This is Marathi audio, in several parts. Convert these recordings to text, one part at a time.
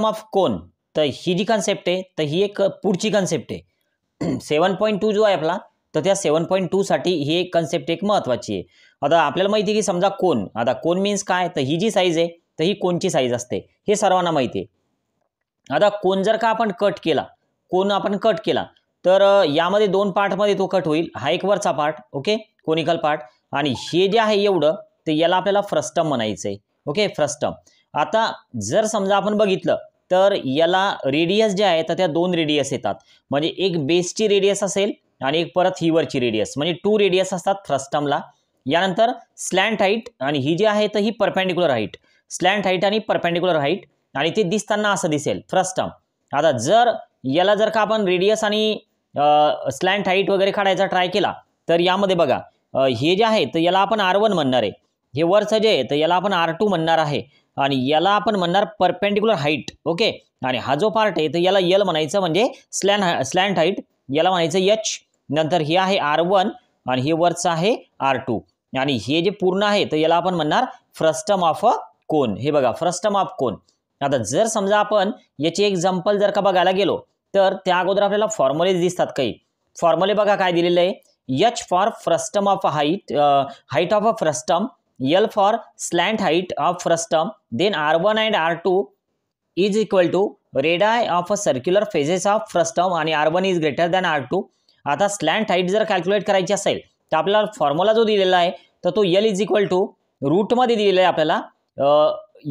ऑफ कोन तर ही जी कन्सेप्ट आहे तर ही एक पुढची कन्सेप्ट आहे सेवन पॉईंट टू जो आहे आपला तर त्या सेवन पॉईंट टूसाठी ही एक कन्सेप्ट एक महत्वाची आहे आता आपल्याला माहिती आहे की समजा कोण आता कोण मीन्स काय तर ही जी साईज आहे तर ही कोणची साईज असते हे सर्वांना माहिती आहे आता कोण जर का आपण कट केला कोण आपण कट केला तर यामध्ये दोन पार्टमध्ये तो कट होईल हा एक वरचा पार्ट ओके कोनिकल पार्ट आणि हे जे आहे एवढं ते याला आपल्याला फ्रस्टम म्हणायचं आहे ओके फ्रस्टम आता जर समजा आपण बघितलं तर याला रेडियस जे आहे तर त्या दोन रेडियस येतात म्हणजे एक बेसची रेडियस असेल आणि एक परत हीवरची रेडियस म्हणजे टू रेडियस असतात थ्रस्टमला यानंतर स्लँट हाईट आणि ही जी आहे तर ही परपेंडिक्युलर हाईट स्लँट हाईट आणि परपेंडिक्युलर हाईट आणि ते दिसताना असं दिसेल थ्रस्टम आता जर याला जर का आपण रेडियस आणि स्लॅन्ट हाईट वगैरे काढायचा ट्राय केला तर यामध्ये बघा हे जे आहे तर याला आपण आर वन म्हणणार आहे हे वरचं जे आहे तर याला आपण आर टू म्हणणार आहे आणि याला आपण म्हणणार परपेंडिक्युलर हाईट ओके आणि हा जो पार्ट आहे तर याला यल म्हणायचं म्हणजे स्लॅन स्लॅन्ट हाईट याला म्हणायचं यच नंतर हे आहे आर वन आणि हे वरचं आहे आर टू आणि हे जे पूर्ण आहे तर याला आपण म्हणणार फ्रस्टम ऑफ अ कोन हे बघा फ्रस्टम ऑफ कोन आता जर समजा आपण याचे एक्झाम्पल जर का बघायला गेलो तर त्या अगोदर आपल्याला फॉर्म्युले दिसतात काही फॉर्म्युले बघा काय दिलेलं आहे H for frustum of height height of a frustum L for slant height of frustum. Then R1 and R2 is equal to radii of a circular phases of frustum आणि R one is greater than R two आता स्लँट हाईट जर कॅल्क्युलेट करायची असेल तर आपल्याला फॉर्म्युला जो दिलेला आहे तर तो यल इज इक्वल टू रूटमध्ये दिलेला आहे आपल्याला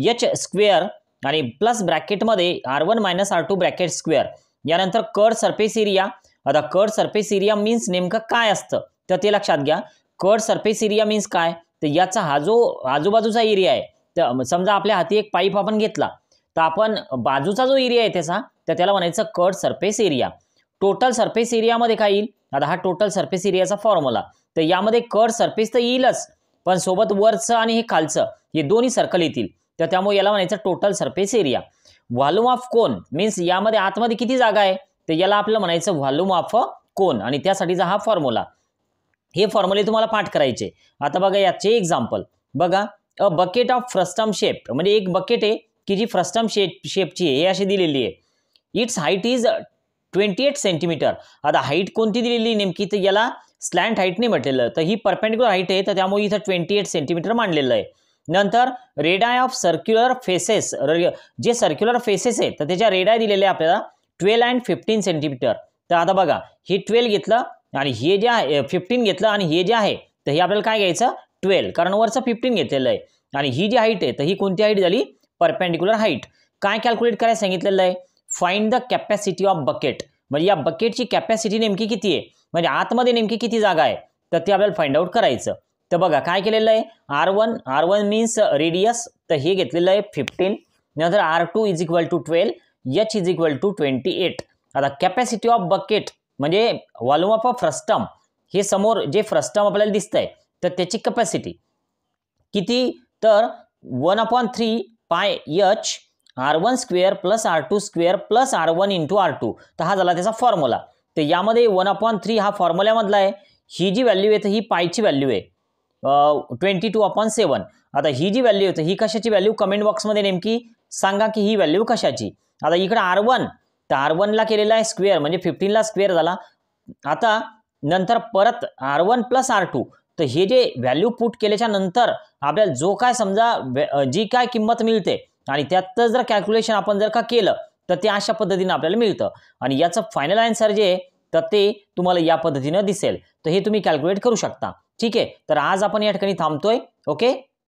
एच स्क्वेअर आणि प्लस ब्रॅकेटमध्ये R one minus R two bracket square यानंतर कर्ड सर्फेस एरिया आता कर्ड सर्फेस एरिया मीन्स नेमकं काय असतं तर ते लक्षात घ्या कर्ड सर्फेस एरिया मीन्स काय तर याचा हा जो आजूबाजूचा एरिया आहे तर समजा आपल्या हाती एक पाईप आपण घेतला तर आपण बाजूचा जो एरिया आहे त्याचा तर त्याला म्हणायचं curved surface area total surface एरियामध्ये काय येईल आता हा टोटल सरफेस एरियाचा फॉर्म्युला तर यामध्ये कट सरफेस तर येईलच पण सोबत वरचं आणि हे खालचं हे दोन्ही सर्कल येतील तर त्यामुळे याला म्हणायचं total surface area volume of cone means यामध्ये आतमध्ये किती जागा आहे तर याला आपलं म्हणायचं व्हॉल्यूम ऑफ कोन आणि त्यासाठीचा हा फॉर्म्युला हे फॉर्म्युले तुम्हाला पाठ करायचे आता बघा याचे एक्झाम्पल बघा a bucket of frustum shape म्हणजे एक बकेट आहे की जी फ्रस्टम शेप शेपची आहे हे अशी दिलेली आहे its height is twenty eight centimetre आता हाईट कोणती दिलेली नेमकी तर याला स्लॅन्ट हाईट नाही म्हटलेलं तर ही परपेंडिक्युलर हाईट आहे तर त्यामुळे इथं ट्वेंटी एट सेंटीमीटर मांडलेलं आहे नंतर रेडाय ऑफ सर्क्युलर फेसेस जे सर्क्युलर फेसेस आहे तर त्याच्या रेडाय दिलेले आपल्याला ट्वेल्व अँड फिफ्टीन सेंटीमीटर तर आता बघा हे ट्वेल्व घेतलं आणि हे जे आहे फिफ्टीन घेतलं आणि हे जे आहे तर हे आपल्याला काय घ्यायचं ट्वेल्व कारण वरचं फिफ्टीन घेतलेलं आहे आणि ही जी हाईट आहे तर ही कोणती हाईट झाली परपेंडिक्युलर हाईट काय कॅल्क्युलेट करायला सांगितलेलं आहे find the capacity of bucket म्हणजे या बकेटची कॅपॅसिटी नेमकी किती आहे म्हणजे आतमध्ये नेमकी किती जागा आहे तर ते आपल्याला फाइंड आउट करायचं तर बघा काय केलेलं आहे R one R one means radius तर हे घेतलेलं आहे फिफ्टीन नंतर R two is equal to twelve H is equal to twenty eight आता कॅपॅसिटी ऑफ बकेट म्हणजे वॉल्यूम ऑफ अ फ्रस्टम हे समोर जे फ्रस्टम आपल्याला दिसत आहे तर त्याची कपॅसिटी किती तर one upon three pi H R one square plus R two square plus R one into R two तर हा झाला त्याचा फॉर्म्युला तर यामध्ये वन अपॉन थ्री हा फॉर्म्युल्यामधला आहे ही जी व्हॅल्यू आहे तर ही पायची व्हॅल्यू आहे ट्वेंटी टू अपॉन सेवन आता ही जी व्हॅल्यू तर ही कशाची व्हॅल्यू कमेंट बॉक्समध्ये नेमकी सांगा की ही व्हॅल्यू कशाची आता इकडं आर वन तर आर वनला केलेला आहे स्क्वेअर म्हणजे फिफ्टीनला स्क्वेअर झाला आता नंतर परत R one plus R two तर हे जे व्हॅल्यू पुट केल्याच्या नंतर आपल्याला जो काय समजा जी काय किंमत मिळते आणि त्यातच जर कॅल्क्युलेशन आपण जर का केलं तर ते अशा पद्धतीनं आपल्याला मिळतं आणि याचं फायनल आन्सर जे आहे तर ते तुम्हाला या पद्धतीनं दिसेल तर हे तुम्ही कॅल्क्युलेट करू शकता ठीक आहे तर आज आपण या ठिकाणी थांबतोय ओके